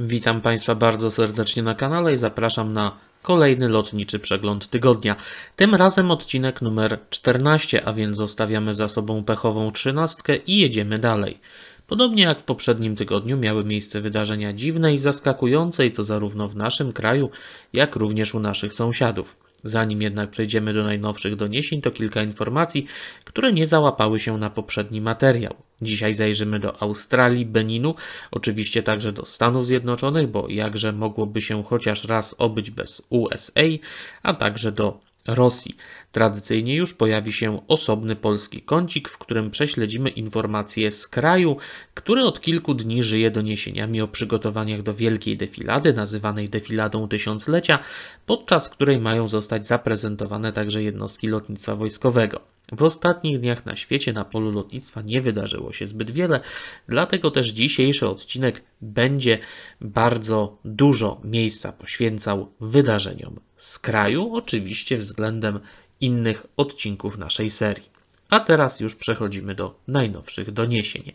Witam Państwa bardzo serdecznie na kanale i zapraszam na kolejny lotniczy przegląd tygodnia. Tym razem odcinek numer 14, a więc zostawiamy za sobą pechową trzynastkę i jedziemy dalej. Podobnie jak w poprzednim tygodniu miały miejsce wydarzenia dziwne i zaskakujące i to zarówno w naszym kraju, jak również u naszych sąsiadów. Zanim jednak przejdziemy do najnowszych doniesień, to kilka informacji, które nie załapały się na poprzedni materiał. Dzisiaj zajrzymy do Australii, Beninu, oczywiście także do Stanów Zjednoczonych, bo jakże mogłoby się chociaż raz obyć bez USA, a także do Rosji. Tradycyjnie już pojawi się osobny polski kącik, w którym prześledzimy informacje z kraju, który od kilku dni żyje doniesieniami o przygotowaniach do wielkiej defilady, nazywanej defiladą tysiąclecia, podczas której mają zostać zaprezentowane także jednostki lotnictwa wojskowego. W ostatnich dniach na świecie na polu lotnictwa nie wydarzyło się zbyt wiele, dlatego też dzisiejszy odcinek będzie bardzo dużo miejsca poświęcał wydarzeniom z kraju, oczywiście względem innych odcinków naszej serii. A teraz już przechodzimy do najnowszych doniesień.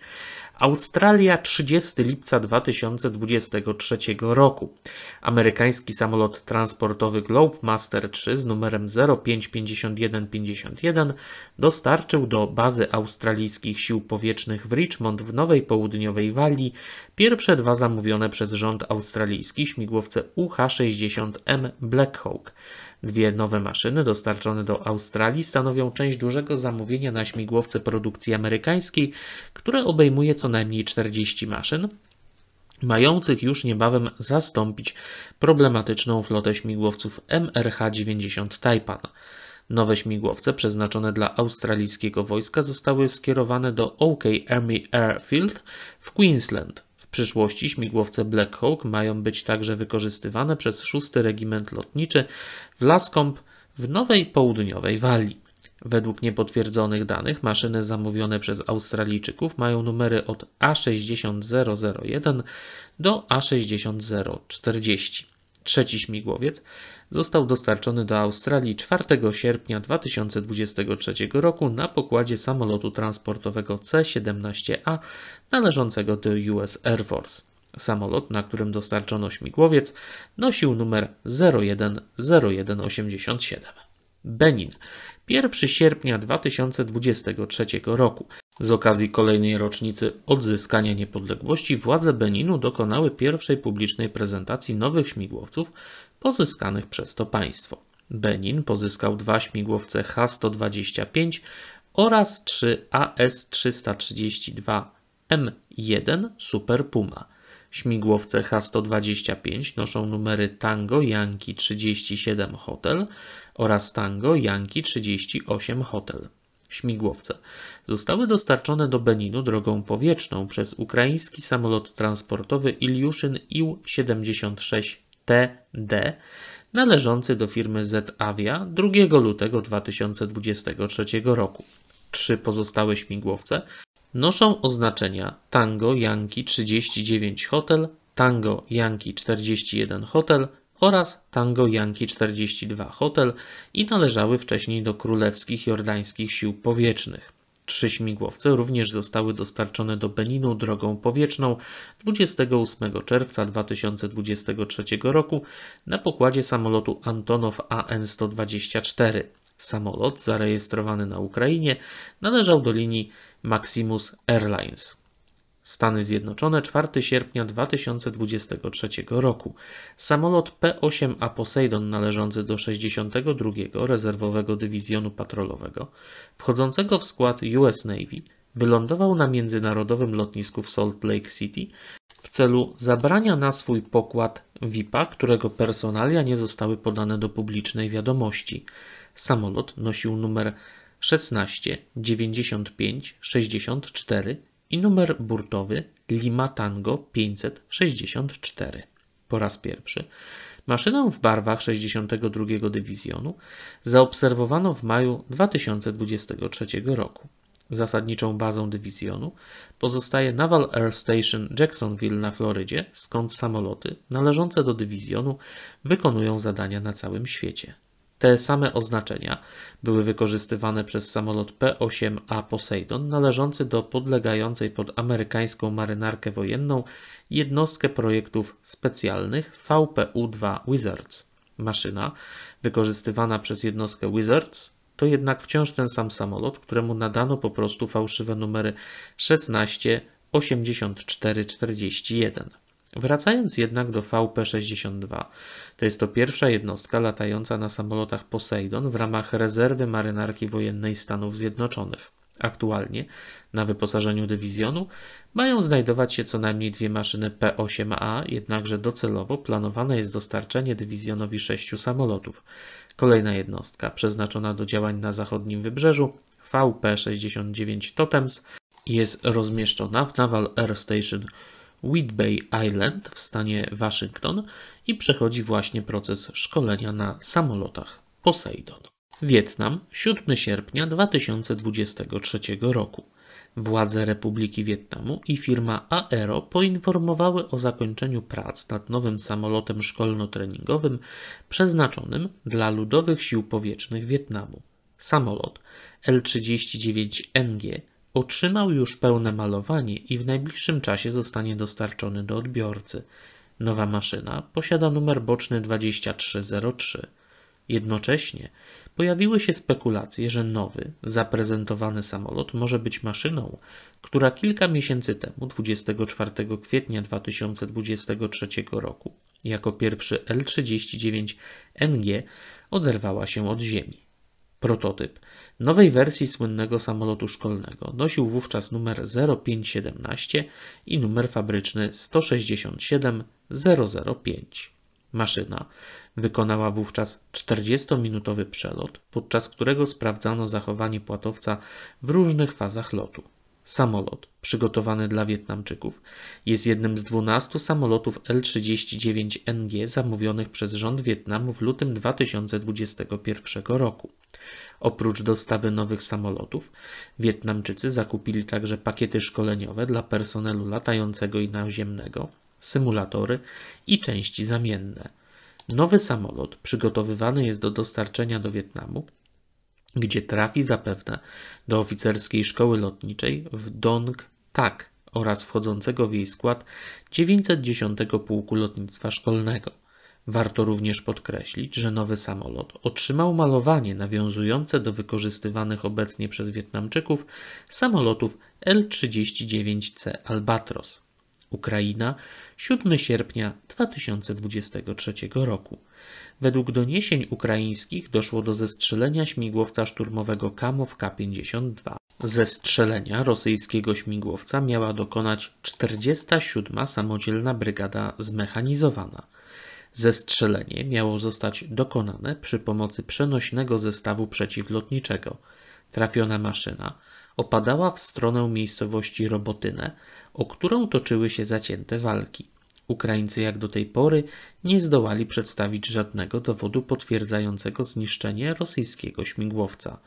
Australia 30 lipca 2023 roku. Amerykański samolot transportowy Globemaster 3 z numerem 055151 dostarczył do bazy australijskich sił powietrznych w Richmond w Nowej Południowej Walii pierwsze dwa zamówione przez rząd australijski śmigłowce UH-60M Black Hawk. Dwie nowe maszyny dostarczone do Australii stanowią część dużego zamówienia na śmigłowce produkcji amerykańskiej, które obejmuje co najmniej 40 maszyn, mających już niebawem zastąpić problematyczną flotę śmigłowców MRH-90 Taipan. Nowe śmigłowce przeznaczone dla australijskiego wojska zostały skierowane do OK Army Airfield w Queensland przyszłości śmigłowce Black Hawk mają być także wykorzystywane przez 6 Regiment Lotniczy w Lascomb, w Nowej Południowej Walii. Według niepotwierdzonych danych maszyny zamówione przez Australijczyków mają numery od A60001 do A60040. Trzeci śmigłowiec został dostarczony do Australii 4 sierpnia 2023 roku na pokładzie samolotu transportowego C-17A należącego do US Air Force. Samolot, na którym dostarczono śmigłowiec, nosił numer 010187. Benin. 1 sierpnia 2023 roku. Z okazji kolejnej rocznicy odzyskania niepodległości władze Beninu dokonały pierwszej publicznej prezentacji nowych śmigłowców pozyskanych przez to państwo. Benin pozyskał dwa śmigłowce H-125 oraz trzy AS-332M1 Super Puma. Śmigłowce H-125 noszą numery Tango Yankee 37 Hotel, oraz Tango Yankee 38 Hotel. Śmigłowce zostały dostarczone do Beninu drogą powietrzną przez ukraiński samolot transportowy Ilyushin Ił-76TD należący do firmy Z-Avia 2 lutego 2023 roku. Trzy pozostałe śmigłowce noszą oznaczenia Tango Yankee 39 Hotel, Tango Yankee 41 Hotel, oraz Tango Yankee 42 Hotel i należały wcześniej do Królewskich Jordańskich Sił Powietrznych. Trzy śmigłowce również zostały dostarczone do Beninu drogą powietrzną 28 czerwca 2023 roku na pokładzie samolotu Antonow AN-124. Samolot zarejestrowany na Ukrainie należał do linii Maximus Airlines. Stany Zjednoczone 4 sierpnia 2023 roku. Samolot P-8A Poseidon należący do 62. Rezerwowego Dywizjonu Patrolowego, wchodzącego w skład US Navy, wylądował na międzynarodowym lotnisku w Salt Lake City w celu zabrania na swój pokład VIP-a, którego personalia nie zostały podane do publicznej wiadomości. Samolot nosił numer 16 95 64 i numer burtowy Lima Tango 564. Po raz pierwszy maszynę w barwach 62 Dywizjonu zaobserwowano w maju 2023 roku. Zasadniczą bazą dywizjonu pozostaje Naval Air Station Jacksonville na Florydzie, skąd samoloty należące do dywizjonu wykonują zadania na całym świecie. Te same oznaczenia były wykorzystywane przez samolot P-8A Poseidon należący do podlegającej pod amerykańską marynarkę wojenną jednostkę projektów specjalnych VPU-2 Wizards. Maszyna wykorzystywana przez jednostkę Wizards to jednak wciąż ten sam samolot, któremu nadano po prostu fałszywe numery 16, 84, 41. Wracając jednak do VP-62, to jest to pierwsza jednostka latająca na samolotach Poseidon w ramach rezerwy marynarki wojennej Stanów Zjednoczonych. Aktualnie na wyposażeniu dywizjonu mają znajdować się co najmniej dwie maszyny P-8A, jednakże docelowo planowane jest dostarczenie dywizjonowi sześciu samolotów. Kolejna jednostka przeznaczona do działań na zachodnim wybrzeżu VP-69 Totems jest rozmieszczona w Naval Air Station Whitbay Island w stanie Waszyngton i przechodzi właśnie proces szkolenia na samolotach Poseidon. Wietnam, 7 sierpnia 2023 roku. Władze Republiki Wietnamu i firma Aero poinformowały o zakończeniu prac nad nowym samolotem szkolno-treningowym przeznaczonym dla Ludowych Sił Powietrznych Wietnamu. Samolot L-39NG Otrzymał już pełne malowanie i w najbliższym czasie zostanie dostarczony do odbiorcy. Nowa maszyna posiada numer boczny 2303. Jednocześnie pojawiły się spekulacje, że nowy, zaprezentowany samolot może być maszyną, która kilka miesięcy temu, 24 kwietnia 2023 roku, jako pierwszy L-39NG oderwała się od Ziemi. Prototyp nowej wersji słynnego samolotu szkolnego. Nosił wówczas numer 0517 i numer fabryczny 167005. Maszyna wykonała wówczas 40-minutowy przelot, podczas którego sprawdzano zachowanie płatowca w różnych fazach lotu. Samolot przygotowany dla Wietnamczyków jest jednym z 12 samolotów L-39NG zamówionych przez rząd Wietnamu w lutym 2021 roku. Oprócz dostawy nowych samolotów, Wietnamczycy zakupili także pakiety szkoleniowe dla personelu latającego i naziemnego, symulatory i części zamienne. Nowy samolot przygotowywany jest do dostarczenia do Wietnamu gdzie trafi zapewne do oficerskiej szkoły lotniczej w Dong Tak oraz wchodzącego w jej skład 910 Pułku Lotnictwa Szkolnego. Warto również podkreślić, że nowy samolot otrzymał malowanie nawiązujące do wykorzystywanych obecnie przez Wietnamczyków samolotów L-39C Albatros. Ukraina 7 sierpnia 2023 roku. Według doniesień ukraińskich doszło do zestrzelenia śmigłowca szturmowego Kamow K-52. Zestrzelenia rosyjskiego śmigłowca miała dokonać 47. Samodzielna Brygada Zmechanizowana. Zestrzelenie miało zostać dokonane przy pomocy przenośnego zestawu przeciwlotniczego. Trafiona maszyna opadała w stronę miejscowości Robotynę, o którą toczyły się zacięte walki. Ukraińcy jak do tej pory nie zdołali przedstawić żadnego dowodu potwierdzającego zniszczenie rosyjskiego śmigłowca.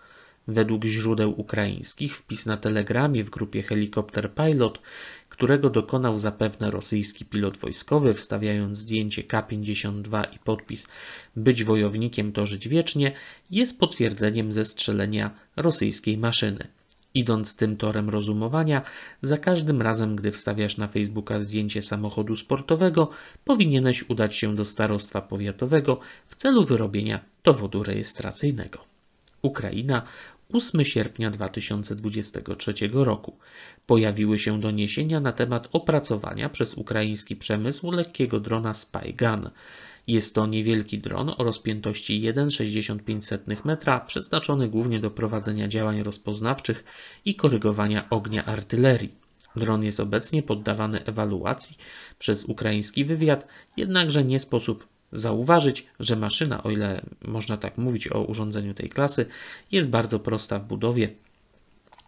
Według źródeł ukraińskich wpis na telegramie w grupie Helikopter Pilot, którego dokonał zapewne rosyjski pilot wojskowy, wstawiając zdjęcie K-52 i podpis Być wojownikiem to żyć wiecznie, jest potwierdzeniem zestrzelenia rosyjskiej maszyny. Idąc tym torem rozumowania, za każdym razem, gdy wstawiasz na Facebooka zdjęcie samochodu sportowego, powinieneś udać się do starostwa powiatowego w celu wyrobienia dowodu rejestracyjnego. Ukraina 8 sierpnia 2023 roku. Pojawiły się doniesienia na temat opracowania przez ukraiński przemysł lekkiego drona Spygun. Jest to niewielki dron o rozpiętości 1,65 metra, przeznaczony głównie do prowadzenia działań rozpoznawczych i korygowania ognia artylerii. Dron jest obecnie poddawany ewaluacji przez ukraiński wywiad, jednakże nie sposób zauważyć, że maszyna, o ile można tak mówić o urządzeniu tej klasy, jest bardzo prosta w budowie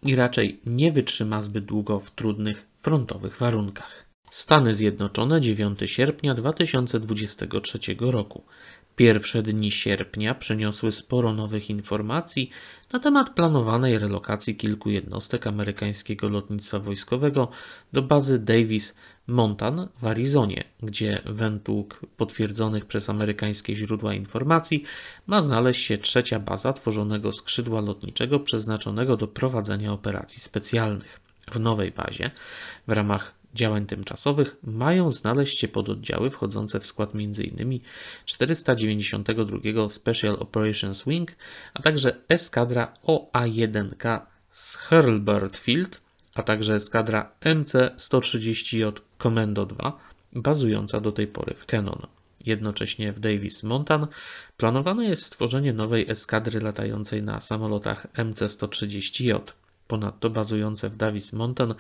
i raczej nie wytrzyma zbyt długo w trudnych frontowych warunkach. Stany Zjednoczone 9 sierpnia 2023 roku. Pierwsze dni sierpnia przyniosły sporo nowych informacji na temat planowanej relokacji kilku jednostek amerykańskiego lotnictwa wojskowego do bazy Davis Montan w Arizonie, gdzie według potwierdzonych przez amerykańskie źródła informacji ma znaleźć się trzecia baza tworzonego skrzydła lotniczego przeznaczonego do prowadzenia operacji specjalnych. W nowej bazie w ramach działań tymczasowych mają znaleźć się pododdziały wchodzące w skład m.in. 492 Special Operations Wing, a także eskadra OA-1K z Hurlburt Field, a także eskadra MC-130J Commando 2, bazująca do tej pory w Kenon. Jednocześnie w Davis Montan planowane jest stworzenie nowej eskadry latającej na samolotach MC-130J. Ponadto bazujące w Davis Mountain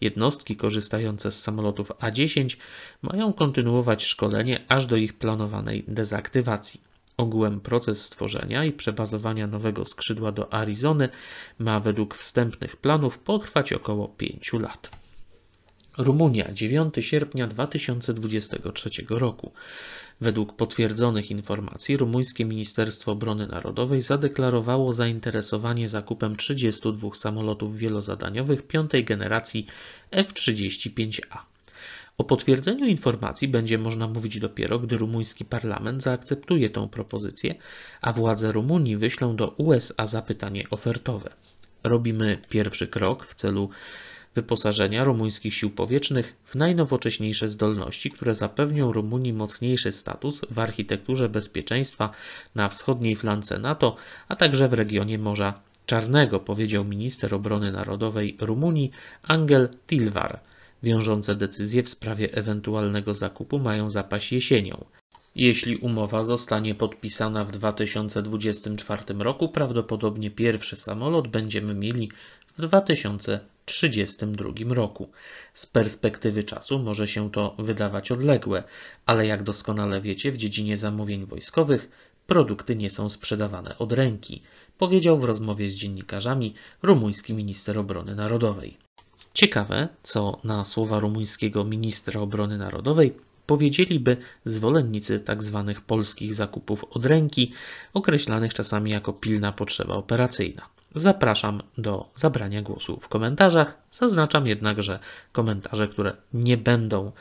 jednostki korzystające z samolotów A-10 mają kontynuować szkolenie aż do ich planowanej dezaktywacji. Ogółem proces stworzenia i przebazowania nowego skrzydła do Arizony ma według wstępnych planów potrwać około 5 lat. Rumunia 9 sierpnia 2023 roku. Według potwierdzonych informacji rumuńskie Ministerstwo Obrony Narodowej zadeklarowało zainteresowanie zakupem 32 samolotów wielozadaniowych piątej generacji F-35A. O potwierdzeniu informacji będzie można mówić dopiero, gdy rumuński parlament zaakceptuje tą propozycję, a władze Rumunii wyślą do USA zapytanie ofertowe. Robimy pierwszy krok w celu wyposażenia rumuńskich sił powietrznych w najnowocześniejsze zdolności, które zapewnią Rumunii mocniejszy status w architekturze bezpieczeństwa na wschodniej flance NATO, a także w regionie Morza Czarnego, powiedział minister obrony narodowej Rumunii Angel Tilvar. Wiążące decyzje w sprawie ewentualnego zakupu mają zapaść jesienią. Jeśli umowa zostanie podpisana w 2024 roku, prawdopodobnie pierwszy samolot będziemy mieli w 2025. 1932 roku. Z perspektywy czasu może się to wydawać odległe, ale jak doskonale wiecie, w dziedzinie zamówień wojskowych produkty nie są sprzedawane od ręki, powiedział w rozmowie z dziennikarzami rumuński minister obrony narodowej. Ciekawe, co na słowa rumuńskiego ministra obrony narodowej powiedzieliby zwolennicy tzw. Tak polskich zakupów od ręki, określanych czasami jako pilna potrzeba operacyjna. Zapraszam do zabrania głosu w komentarzach. Zaznaczam jednak, że komentarze, które nie będą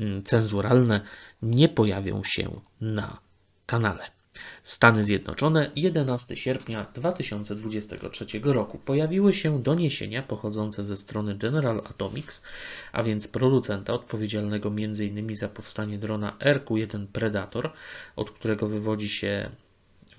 mm, cenzuralne, nie pojawią się na kanale. Stany Zjednoczone 11 sierpnia 2023 roku pojawiły się doniesienia pochodzące ze strony General Atomics, a więc producenta odpowiedzialnego m.in. za powstanie drona RQ-1 Predator, od którego wywodzi się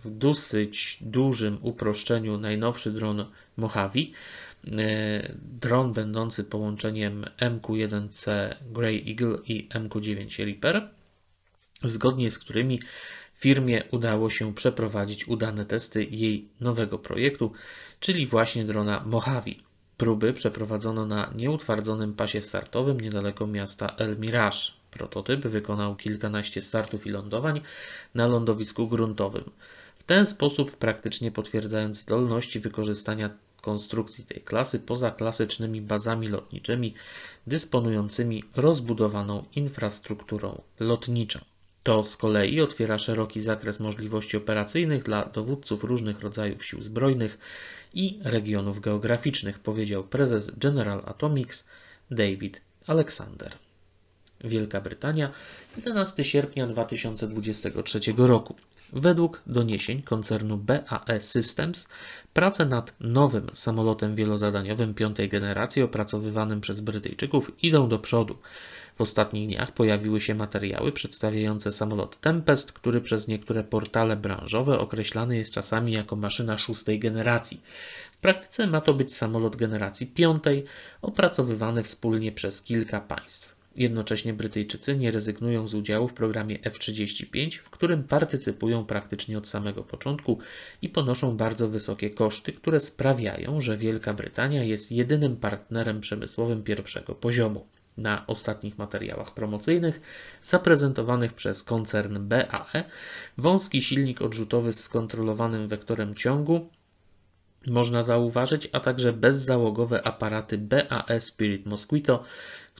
w dosyć dużym uproszczeniu najnowszy dron Mojave. E, dron będący połączeniem MQ-1C Grey Eagle i MQ-9 Reaper, zgodnie z którymi firmie udało się przeprowadzić udane testy jej nowego projektu, czyli właśnie drona Mojave. Próby przeprowadzono na nieutwardzonym pasie startowym niedaleko miasta El Mirage. Prototyp wykonał kilkanaście startów i lądowań na lądowisku gruntowym w ten sposób praktycznie potwierdzając zdolności wykorzystania konstrukcji tej klasy poza klasycznymi bazami lotniczymi dysponującymi rozbudowaną infrastrukturą lotniczą. To z kolei otwiera szeroki zakres możliwości operacyjnych dla dowódców różnych rodzajów sił zbrojnych i regionów geograficznych, powiedział prezes General Atomics David Alexander. Wielka Brytania, 11 sierpnia 2023 roku. Według doniesień koncernu BAE Systems prace nad nowym samolotem wielozadaniowym piątej generacji opracowywanym przez Brytyjczyków idą do przodu. W ostatnich dniach pojawiły się materiały przedstawiające samolot Tempest, który przez niektóre portale branżowe określany jest czasami jako maszyna szóstej generacji. W praktyce ma to być samolot generacji piątej, opracowywany wspólnie przez kilka państw. Jednocześnie Brytyjczycy nie rezygnują z udziału w programie F-35, w którym partycypują praktycznie od samego początku i ponoszą bardzo wysokie koszty, które sprawiają, że Wielka Brytania jest jedynym partnerem przemysłowym pierwszego poziomu. Na ostatnich materiałach promocyjnych zaprezentowanych przez koncern BAE, wąski silnik odrzutowy z kontrolowanym wektorem ciągu można zauważyć, a także bezzałogowe aparaty BAE Spirit Mosquito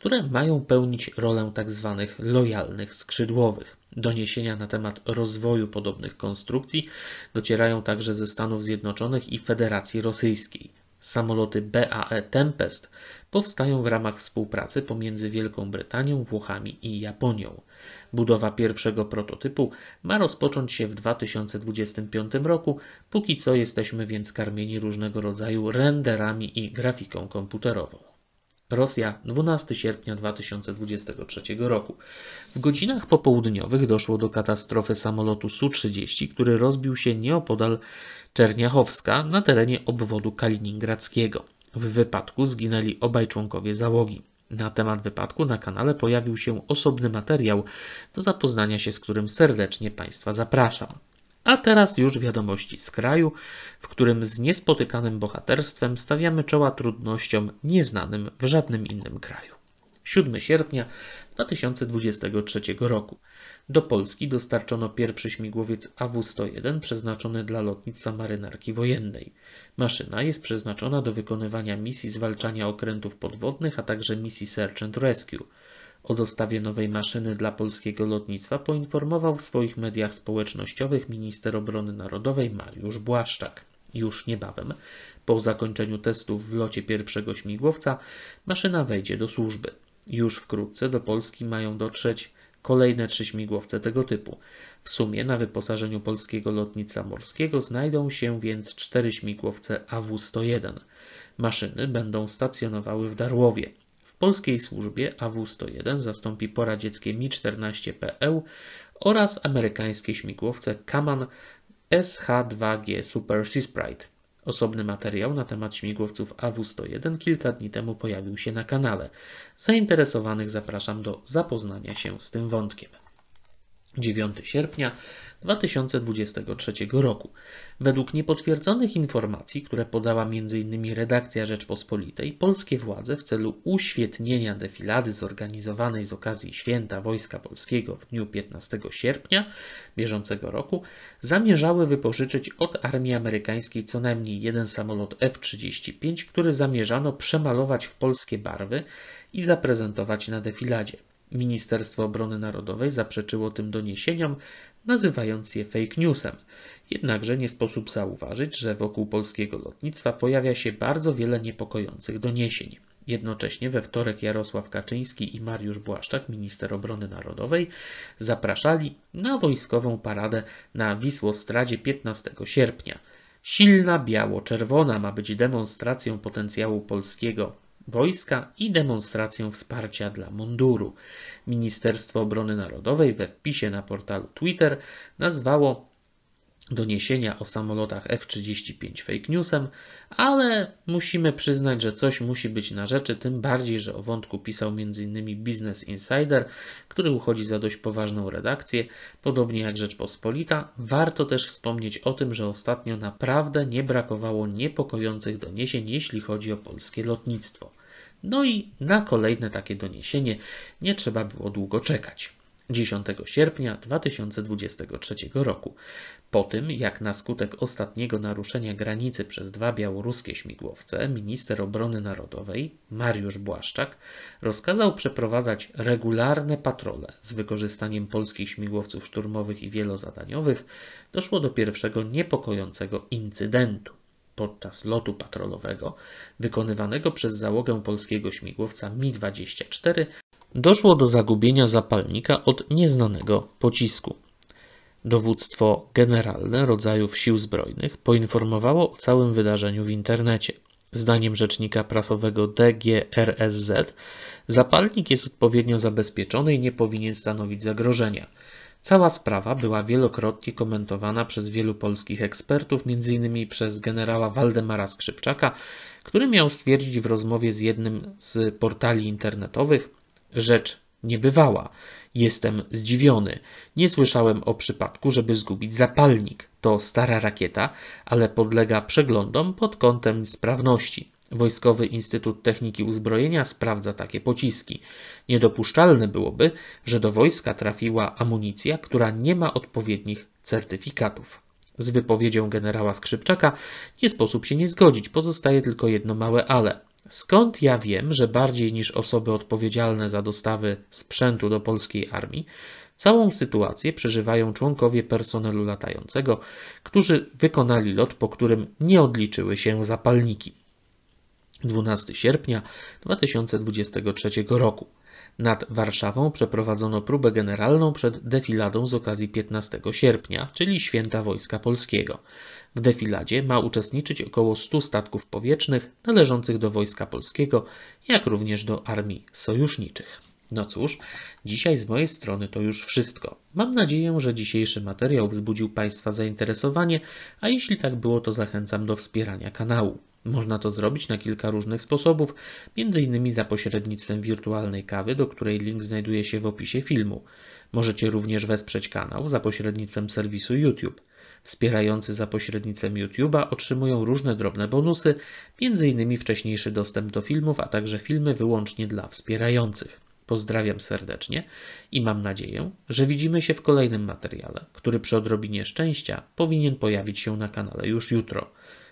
które mają pełnić rolę tzw. Tak lojalnych skrzydłowych. Doniesienia na temat rozwoju podobnych konstrukcji docierają także ze Stanów Zjednoczonych i Federacji Rosyjskiej. Samoloty BAE Tempest powstają w ramach współpracy pomiędzy Wielką Brytanią, Włochami i Japonią. Budowa pierwszego prototypu ma rozpocząć się w 2025 roku, póki co jesteśmy więc karmieni różnego rodzaju renderami i grafiką komputerową. Rosja 12 sierpnia 2023 roku. W godzinach popołudniowych doszło do katastrofy samolotu Su-30, który rozbił się nieopodal Czerniachowska na terenie obwodu kaliningradzkiego. W wypadku zginęli obaj członkowie załogi. Na temat wypadku na kanale pojawił się osobny materiał, do zapoznania się z którym serdecznie Państwa zapraszam. A teraz już wiadomości z kraju, w którym z niespotykanym bohaterstwem stawiamy czoła trudnościom nieznanym w żadnym innym kraju. 7 sierpnia 2023 roku. Do Polski dostarczono pierwszy śmigłowiec AW-101 przeznaczony dla lotnictwa marynarki wojennej. Maszyna jest przeznaczona do wykonywania misji zwalczania okrętów podwodnych, a także misji Search and Rescue – o dostawie nowej maszyny dla polskiego lotnictwa poinformował w swoich mediach społecznościowych minister obrony narodowej Mariusz Błaszczak. Już niebawem, po zakończeniu testów w locie pierwszego śmigłowca, maszyna wejdzie do służby. Już wkrótce do Polski mają dotrzeć kolejne trzy śmigłowce tego typu. W sumie na wyposażeniu polskiego lotnictwa morskiego znajdą się więc cztery śmigłowce AW-101. Maszyny będą stacjonowały w Darłowie polskiej służbie AW-101 zastąpi poradzieckie Mi-14PL e oraz amerykańskie śmigłowce Kaman SH-2G Super Seasprite. Osobny materiał na temat śmigłowców AW-101 kilka dni temu pojawił się na kanale. Zainteresowanych zapraszam do zapoznania się z tym wątkiem. 9 sierpnia 2023 roku. Według niepotwierdzonych informacji, które podała m.in. redakcja Rzeczpospolitej, polskie władze w celu uświetnienia defilady zorganizowanej z okazji Święta Wojska Polskiego w dniu 15 sierpnia bieżącego roku zamierzały wypożyczyć od armii amerykańskiej co najmniej jeden samolot F-35, który zamierzano przemalować w polskie barwy i zaprezentować na defiladzie. Ministerstwo Obrony Narodowej zaprzeczyło tym doniesieniom, nazywając je fake newsem. Jednakże nie sposób zauważyć, że wokół polskiego lotnictwa pojawia się bardzo wiele niepokojących doniesień. Jednocześnie we wtorek Jarosław Kaczyński i Mariusz Błaszczak, minister obrony narodowej, zapraszali na wojskową paradę na Wisłostradzie 15 sierpnia. Silna biało-czerwona ma być demonstracją potencjału polskiego wojska i demonstrację wsparcia dla munduru. Ministerstwo Obrony Narodowej we wpisie na portalu Twitter nazwało doniesienia o samolotach F-35 fake newsem, ale musimy przyznać, że coś musi być na rzeczy, tym bardziej, że o wątku pisał m.in. Business Insider, który uchodzi za dość poważną redakcję, podobnie jak Rzeczpospolita. Warto też wspomnieć o tym, że ostatnio naprawdę nie brakowało niepokojących doniesień, jeśli chodzi o polskie lotnictwo. No i na kolejne takie doniesienie nie trzeba było długo czekać. 10 sierpnia 2023 roku, po tym jak na skutek ostatniego naruszenia granicy przez dwa białoruskie śmigłowce, minister obrony narodowej Mariusz Błaszczak rozkazał przeprowadzać regularne patrole z wykorzystaniem polskich śmigłowców szturmowych i wielozadaniowych, doszło do pierwszego niepokojącego incydentu podczas lotu patrolowego wykonywanego przez załogę polskiego śmigłowca Mi-24 doszło do zagubienia zapalnika od nieznanego pocisku. Dowództwo Generalne Rodzajów Sił Zbrojnych poinformowało o całym wydarzeniu w internecie. Zdaniem rzecznika prasowego DGRSZ, zapalnik jest odpowiednio zabezpieczony i nie powinien stanowić zagrożenia. Cała sprawa była wielokrotnie komentowana przez wielu polskich ekspertów, m.in. przez generała Waldemara Skrzypczaka, który miał stwierdzić w rozmowie z jednym z portali internetowych rzecz niebywała. Jestem zdziwiony. Nie słyszałem o przypadku, żeby zgubić zapalnik. To stara rakieta, ale podlega przeglądom pod kątem sprawności. Wojskowy Instytut Techniki Uzbrojenia sprawdza takie pociski. Niedopuszczalne byłoby, że do wojska trafiła amunicja, która nie ma odpowiednich certyfikatów. Z wypowiedzią generała Skrzypczaka nie sposób się nie zgodzić, pozostaje tylko jedno małe ale. Skąd ja wiem, że bardziej niż osoby odpowiedzialne za dostawy sprzętu do polskiej armii, całą sytuację przeżywają członkowie personelu latającego, którzy wykonali lot, po którym nie odliczyły się zapalniki. 12 sierpnia 2023 roku. Nad Warszawą przeprowadzono próbę generalną przed defiladą z okazji 15 sierpnia, czyli Święta Wojska Polskiego. W defiladzie ma uczestniczyć około 100 statków powietrznych należących do Wojska Polskiego, jak również do armii sojuszniczych. No cóż, dzisiaj z mojej strony to już wszystko. Mam nadzieję, że dzisiejszy materiał wzbudził Państwa zainteresowanie, a jeśli tak było, to zachęcam do wspierania kanału. Można to zrobić na kilka różnych sposobów, m.in. za pośrednictwem wirtualnej kawy, do której link znajduje się w opisie filmu. Możecie również wesprzeć kanał za pośrednictwem serwisu YouTube. Wspierający za pośrednictwem YouTube'a otrzymują różne drobne bonusy, m.in. wcześniejszy dostęp do filmów, a także filmy wyłącznie dla wspierających. Pozdrawiam serdecznie i mam nadzieję, że widzimy się w kolejnym materiale, który przy odrobinie szczęścia powinien pojawić się na kanale już jutro.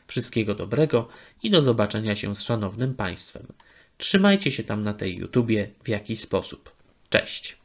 Wszystkiego dobrego i do zobaczenia się z szanownym Państwem. Trzymajcie się tam na tej YouTubie w jakiś sposób. Cześć!